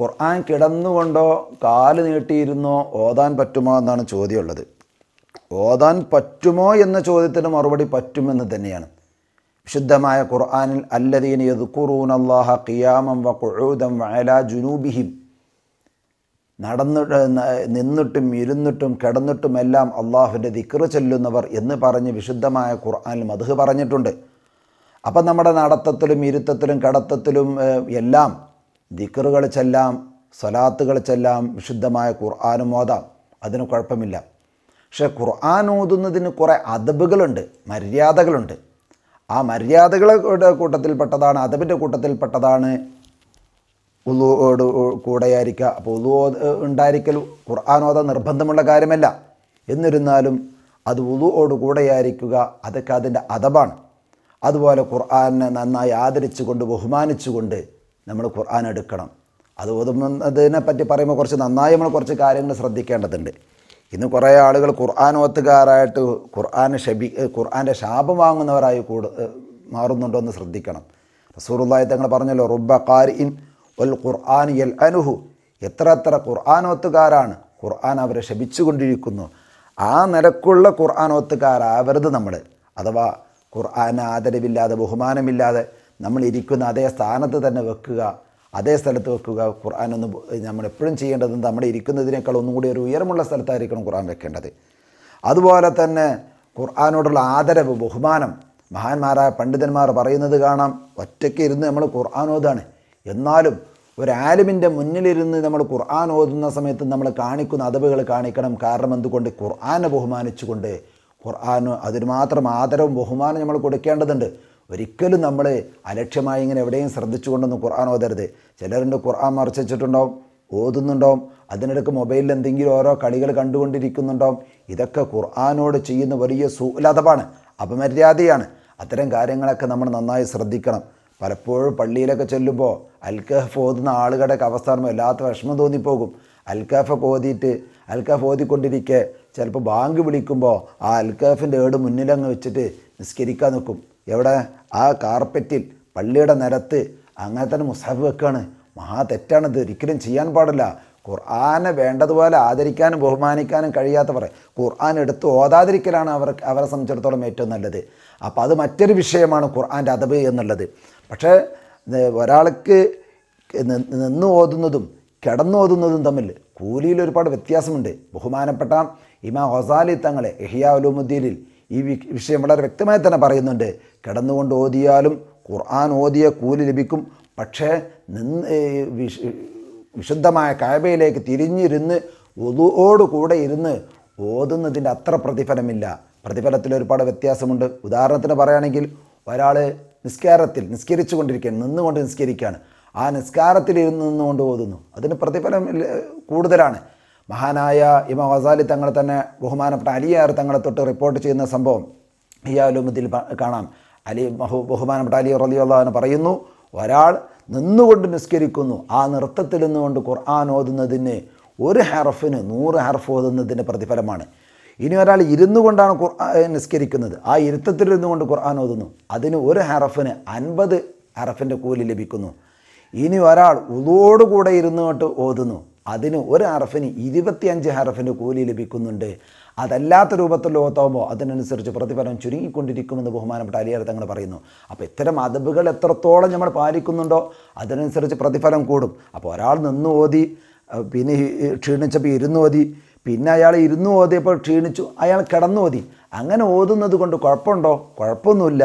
ഖുർആൻ കിടന്നുകൊണ്ടോ കാല് നീട്ടിയിരുന്നോ ഓതാൻ പറ്റുമോ എന്നാണ് ചോദ്യമുള്ളത് ഓതാൻ പറ്റുമോ എന്ന ചോദ്യത്തിന് മറുപടി പറ്റുമെന്ന് തന്നെയാണ് വിശുദ്ധമായ ഖുർആാനിൽ യത് യദുഖുറൂൻ അള്ളാഹ ഖിയാമം വ കുഴുതം വയല ജുനൂബിഹിം നടന്നു നിന്നിട്ടും ഇരുന്നിട്ടും കിടന്നിട്ടും എല്ലാം അള്ളാഹുവിൻ്റെ ദിക്റ് ചൊല്ലുന്നവർ എന്ന് പറഞ്ഞ് വിശുദ്ധമായ ഖുർആാനിൽ മധുഹ് പറഞ്ഞിട്ടുണ്ട് അപ്പം നമ്മുടെ നടത്തത്തിലും ഇരുത്തത്തിലും കടത്തത്തിലും എല്ലാം ദിക്കറുകൾ ചെല്ലാം സ്വലാത്തുകൾ ചെല്ലാം വിശുദ്ധമായ ഖുർആാനും ഓതാം അതിന് കുഴപ്പമില്ല പക്ഷേ ഖുർആൻ ഓതുന്നതിന് കുറേ അതബുകളുണ്ട് മര്യാദകളുണ്ട് ആ മര്യാദകളുടെ കൂട്ടത്തിൽപ്പെട്ടതാണ് അതബിൻ്റെ കൂട്ടത്തിൽപ്പെട്ടതാണ് ഉളുവോട് കൂടെയായിരിക്കുക അപ്പോൾ ഉളുവോ ഉണ്ടായിരിക്കൽ ഖുർആാനോദ നിർബന്ധമുള്ള കാര്യമല്ല എന്നിരുന്നാലും അത് ഉളുവോട് കൂടെയായിരിക്കുക അതൊക്കെ അതിൻ്റെ അതബാണ് അതുപോലെ ഖുർആാനെ നന്നായി ആദരിച്ചുകൊണ്ട് ബഹുമാനിച്ചുകൊണ്ട് നമ്മൾ ഖുർആൻ എടുക്കണം അത് ഓതുന്നതിനെ പറ്റി പറയുമ്പോൾ കുറച്ച് നന്നായി നമ്മൾ കുറച്ച് കാര്യങ്ങൾ ശ്രദ്ധിക്കേണ്ടതുണ്ട് ഇന്ന് കുറേ ആളുകൾ ഖുർആൻ ഓത്തുകാരായിട്ട് ഖുർആൻ ഷബി ഖുർആൻ്റെ ശാപം വാങ്ങുന്നവരായി കൂടു മാറുന്നുണ്ടോ എന്ന് ശ്രദ്ധിക്കണം റസൂറുല്ലായി തങ്ങൾ പറഞ്ഞല്ലോ റുബ കാരിൻ ഒൽ ഖുർആൻ എൽ അനുഹു എത്ര എത്ര ഖുർആൻ ഓത്തുകാരാണ് ഖുർആൻ അവരെ ശപിച്ചുകൊണ്ടിരിക്കുന്നു ആ നിലക്കുള്ള ഖുർആൻ ഓത്തുകാരാവരുത് നമ്മൾ അഥവാ ഖുർആൻ ആദരവില്ലാതെ ബഹുമാനമില്ലാതെ നമ്മൾ ഇരിക്കുന്ന അതേ സ്ഥാനത്ത് തന്നെ വെക്കുക അതേ സ്ഥലത്ത് വെക്കുക ഖുർആൻ ഒന്ന് നമ്മൾ എപ്പോഴും ചെയ്യേണ്ടത് നമ്മുടെ ഇരിക്കുന്നതിനേക്കാൾ ഒന്നും കൂടി ഒരു ഉയരമുള്ള സ്ഥലത്തായിരിക്കണം ഖുർആൻ വെക്കേണ്ടത് അതുപോലെ തന്നെ ഖുർആാനോടുള്ള ആദരവ് ബഹുമാനം മഹാന്മാരായ പണ്ഡിതന്മാർ പറയുന്നത് കാണാം ഒറ്റയ്ക്ക് ഇരുന്ന് നമ്മൾ ഖുർആൻ ഓതാണ് എന്നാലും ഒരാലിമിൻ്റെ മുന്നിലിരുന്ന് നമ്മൾ ഖുർആൻ ഓതുന്ന സമയത്ത് നമ്മൾ കാണിക്കുന്ന അതവുകൾ കാണിക്കണം കാരണം എന്തുകൊണ്ട് ഖുർആനെ ബഹുമാനിച്ചുകൊണ്ട് ഖുർആാൻ അതിന് മാത്രം ആദരവും ബഹുമാനം നമ്മൾ കൊടുക്കേണ്ടതുണ്ട് ഒരിക്കലും നമ്മൾ അലക്ഷ്യമായി ഇങ്ങനെ എവിടെയും ശ്രദ്ധിച്ചുകൊണ്ടൊന്നും ഖുർആൻ ഓതരുത് ചിലരുണ്ട് ഖുർആൻ മറച്ചുവെച്ചിട്ടുണ്ടാവും ഓതുന്നുണ്ടാവും അതിനിടയ്ക്ക് മൊബൈലിൽ എന്തെങ്കിലും ഓരോ കളികൾ കണ്ടുകൊണ്ടിരിക്കുന്നുണ്ടാവും ഇതൊക്കെ ഖുർആാനോട് ചെയ്യുന്ന വലിയ സൂലതമാണ് അപമര്യാദയാണ് അത്തരം കാര്യങ്ങളൊക്കെ നമ്മൾ നന്നായി ശ്രദ്ധിക്കണം പലപ്പോഴും പള്ളിയിലൊക്കെ ചെല്ലുമ്പോൾ അൽക്കഹഫ് ഓതുന്ന ആളുകളുടെ അവസ്ഥ വല്ലാത്ത വിഷമം തോന്നിപ്പോകും അൽക്കഹഫൊക്കെ ഓതിയിട്ട് അൽക്കഫ് ഓതിക്കൊണ്ടിരിക്കെ ചിലപ്പോൾ ബാങ്ക് വിളിക്കുമ്പോൾ ആ അൽക്കഹഫിൻ്റെ ഏട് മുന്നിലങ്ങ് വെച്ചിട്ട് നിസ്കരിക്കാൻ നിൽക്കും എവിടെ ആ കാർപ്പറ്റിൽ പള്ളിയുടെ നിരത്ത് അങ്ങനെ തന്നെ മുസാഫ് വെക്കുകയാണ് മഹാ തെറ്റാണിത് ഒരിക്കലും ചെയ്യാൻ പാടില്ല ഖുർആാനെ വേണ്ടതുപോലെ ആദരിക്കാനും ബഹുമാനിക്കാനും കഴിയാത്തവർ ഖുർആൻ എടുത്ത് ഓതാതിരിക്കലാണ് അവർ അവരെ സംബന്ധിച്ചിടത്തോളം ഏറ്റവും നല്ലത് അപ്പോൾ അത് മറ്റൊരു വിഷയമാണ് ഖുർആൻ്റെ അതബ് എന്നുള്ളത് പക്ഷേ ഒരാൾക്ക് നിന്ന് ഓതുന്നതും കിടന്നു ഓതുന്നതും തമ്മിൽ കൂലിയിൽ ഒരുപാട് വ്യത്യാസമുണ്ട് ബഹുമാനപ്പെട്ട ഇമാ ഹൊസാലി തങ്ങളെ എഹിയാ ഉലുമുദ്ദീനിൽ ഈ വിഷയം വളരെ വ്യക്തമായി തന്നെ പറയുന്നുണ്ട് കിടന്നുകൊണ്ട് ഓതിയാലും ഖുർആൻ ഓതിയ കൂലി ലഭിക്കും പക്ഷേ നിന്ന് വിശുദ്ധമായ കായബയിലേക്ക് തിരിഞ്ഞിരുന്ന് ഒതുവോടുകൂടെ ഇരുന്ന് ഓതുന്നതിൻ്റെ അത്ര പ്രതിഫലമില്ല പ്രതിഫലത്തിൽ ഒരുപാട് വ്യത്യാസമുണ്ട് ഉദാഹരണത്തിന് പറയുകയാണെങ്കിൽ ഒരാൾ നിസ്കാരത്തിൽ നിസ്കരിച്ചു കൊണ്ടിരിക്കുകയാണ് നിന്നുകൊണ്ട് നിസ്കരിക്കുകയാണ് ആ നിസ്കാരത്തിൽ ഇരുന്ന് നിന്നുകൊണ്ട് ഓതുന്നു അതിന് പ്രതിഫലം കൂടുതലാണ് മഹാനായ ഇമ വസാലി തങ്ങളെ തന്നെ ബഹുമാനപ്പെട്ട അലിയാർ തങ്ങളെ തൊട്ട് റിപ്പോർട്ട് ചെയ്യുന്ന സംഭവം ഹിയാലുമത്തിൽ കാണാം അലി ബഹു ബഹുമാനപ്പെട്ട അലി റലിയുള്ള പറയുന്നു ഒരാൾ നിന്നുകൊണ്ട് നിസ്കരിക്കുന്നു ആ നൃത്തത്തിൽ നിന്നുകൊണ്ട് ഖുർആൻ ഓതുന്നതിന് ഒരു ഹെർഫിന് നൂറ് ഹെർഫ് ഓതുന്നതിൻ്റെ പ്രതിഫലമാണ് ഇനി ഒരാൾ ഇരുന്നു കൊണ്ടാണ് ഖുർആൻ നിസ്കരിക്കുന്നത് ആ ഇരുത്തത്തിലിരുന്നു കൊണ്ട് ഖുർആൻ ഓതുന്നു അതിന് ഒരു ഹെറഫിന് അൻപത് ഹെറഫിൻ്റെ കൂലി ലഭിക്കുന്നു ഇനി ഒരാൾ ഉതോടുകൂടെ ഇരുന്നുകൊണ്ട് ഓതുന്നു അതിന് ഒരു ഹറഫിന് ഇരുപത്തിയഞ്ച് ഹറഫിൻ്റെ കൂലി ലഭിക്കുന്നുണ്ട് അതല്ലാത്ത രൂപത്തിൽ ലോകത്താകുമ്പോൾ അതിനനുസരിച്ച് പ്രതിഫലം ചുരുങ്ങിക്കൊണ്ടിരിക്കുമെന്ന് ബഹുമാനപ്പെട്ട അലിയാർ തങ്ങൾ പറയുന്നു അപ്പോൾ ഇത്തരം അതിബുകൾ എത്രത്തോളം നമ്മൾ പാലിക്കുന്നുണ്ടോ അതിനനുസരിച്ച് പ്രതിഫലം കൂടും അപ്പോൾ ഒരാൾ നിന്ന് ഓതി പിന്നെ ക്ഷീണിച്ചപ്പോൾ ഇരുന്ന് ഓതി പിന്നെ അയാൾ ഇരുന്ന് ഓതിയപ്പോൾ ക്ഷീണിച്ചു അയാൾ കിടന്നു ഓതി അങ്ങനെ ഓതുന്നത് കൊണ്ട് കുഴപ്പമുണ്ടോ കുഴപ്പമൊന്നുമില്ല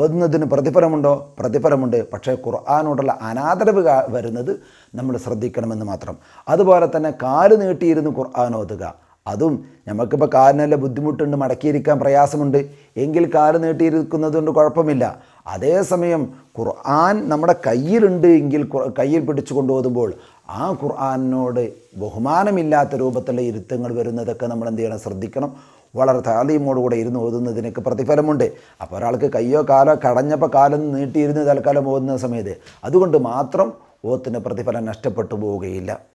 ഓതുന്നതിന് പ്രതിഫലമുണ്ടോ പ്രതിഫലമുണ്ട് പക്ഷേ ഖുർആാനോടുള്ള അനാദരവ് വരുന്നത് നമ്മൾ ശ്രദ്ധിക്കണമെന്ന് മാത്രം അതുപോലെ തന്നെ കാല് നീട്ടിയിരുന്ന് ഖുർആൻ ഓതുക അതും നമുക്കിപ്പോൾ കാലിനെല്ലാം ബുദ്ധിമുട്ടുണ്ട് മടക്കിയിരിക്കാൻ പ്രയാസമുണ്ട് എങ്കിൽ കാല് നീട്ടിയിരിക്കുന്നതുകൊണ്ട് കുഴപ്പമില്ല അതേസമയം ഖുർആൻ നമ്മുടെ കയ്യിലുണ്ട് എങ്കിൽ കയ്യിൽ പിടിച്ചു കൊണ്ടുപോകുമ്പോൾ ആ ഖുർആാനോട് ബഹുമാനമില്ലാത്ത രൂപത്തിലുള്ള ഇരുത്തങ്ങൾ വരുന്നതൊക്കെ നമ്മൾ എന്ത് ചെയ്യണം ശ്രദ്ധിക്കണം വളരെ താലീമോടുകൂടെ ഇരുന്ന് ഇതിനൊക്കെ പ്രതിഫലമുണ്ട് അപ്പോൾ ഒരാൾക്ക് കയ്യോ കാലോ കടഞ്ഞപ്പോൾ കാലം നീട്ടിയിരുന്ന് തൽക്കാലം ഓതുന്ന സമയത്ത് അതുകൊണ്ട് മാത്രം ഓത്തിന് പ്രതിഫലം നഷ്ടപ്പെട്ടു പോവുകയില്ല